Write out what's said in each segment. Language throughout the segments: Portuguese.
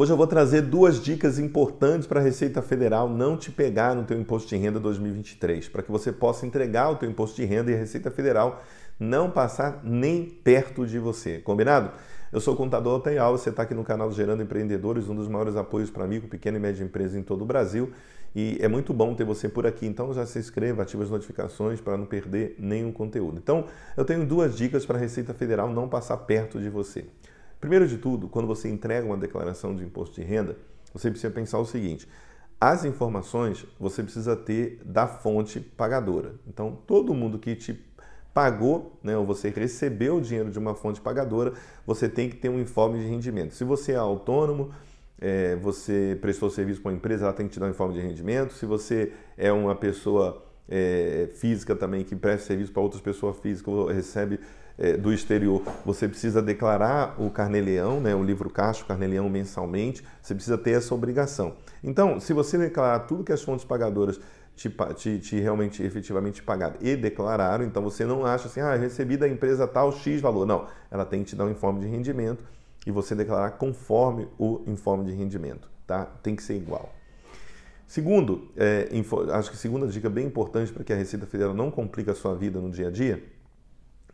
Hoje eu vou trazer duas dicas importantes para a Receita Federal não te pegar no teu imposto de renda 2023, para que você possa entregar o teu imposto de renda e a Receita Federal não passar nem perto de você. Combinado? Eu sou o contador Altair você está aqui no canal Gerando Empreendedores, um dos maiores apoios para micro, pequena e média empresa em todo o Brasil. E é muito bom ter você por aqui, então já se inscreva, ative as notificações para não perder nenhum conteúdo. Então, eu tenho duas dicas para a Receita Federal não passar perto de você. Primeiro de tudo, quando você entrega uma declaração de imposto de renda, você precisa pensar o seguinte: as informações você precisa ter da fonte pagadora. Então, todo mundo que te pagou, né, ou você recebeu o dinheiro de uma fonte pagadora, você tem que ter um informe de rendimento. Se você é autônomo, é, você prestou serviço para uma empresa, ela tem que te dar um informe de rendimento. Se você é uma pessoa é, física também, que presta serviço para outras pessoas físicas, recebe é, do exterior. Você precisa declarar o carneleão, né, o livro caixa, o carneleão mensalmente, você precisa ter essa obrigação. Então, se você declarar tudo que as fontes pagadoras te, te, te realmente, efetivamente pagaram e declararam, então você não acha assim, ah, recebi da empresa tal X valor. Não, ela tem que te dar um informe de rendimento e você declarar conforme o informe de rendimento, tá? Tem que ser igual. Segundo, é, acho que segunda dica bem importante para que a Receita Federal não complique a sua vida no dia a dia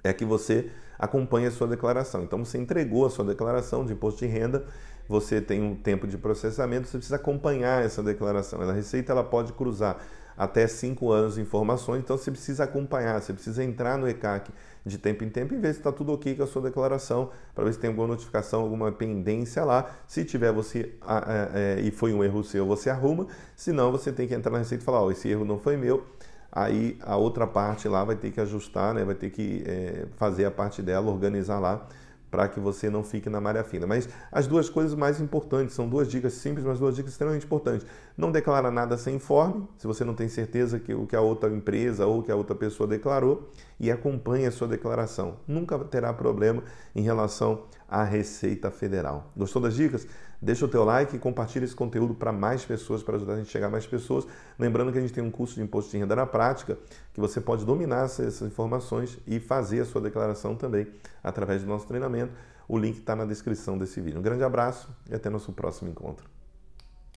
é que você acompanhe a sua declaração. Então, você entregou a sua declaração de imposto de renda, você tem um tempo de processamento, você precisa acompanhar essa declaração. A Receita ela pode cruzar até 5 anos informações, então você precisa acompanhar, você precisa entrar no ECAC de tempo em tempo e ver se está tudo ok com a sua declaração, para ver se tem alguma notificação, alguma pendência lá. Se tiver você ah, é, é, e foi um erro seu, você arruma, Se não, você tem que entrar na receita e falar, ó, oh, esse erro não foi meu, aí a outra parte lá vai ter que ajustar, né? vai ter que é, fazer a parte dela, organizar lá para que você não fique na malha fina. Mas as duas coisas mais importantes, são duas dicas simples, mas duas dicas extremamente importantes. Não declara nada sem informe, se você não tem certeza que o que a outra empresa ou que a outra pessoa declarou, e acompanhe a sua declaração. Nunca terá problema em relação a Receita Federal. Gostou das dicas? Deixa o teu like e compartilha esse conteúdo para mais pessoas, para ajudar a gente a chegar a mais pessoas. Lembrando que a gente tem um curso de imposto de renda na prática, que você pode dominar essas informações e fazer a sua declaração também através do nosso treinamento. O link está na descrição desse vídeo. Um grande abraço e até nosso próximo encontro.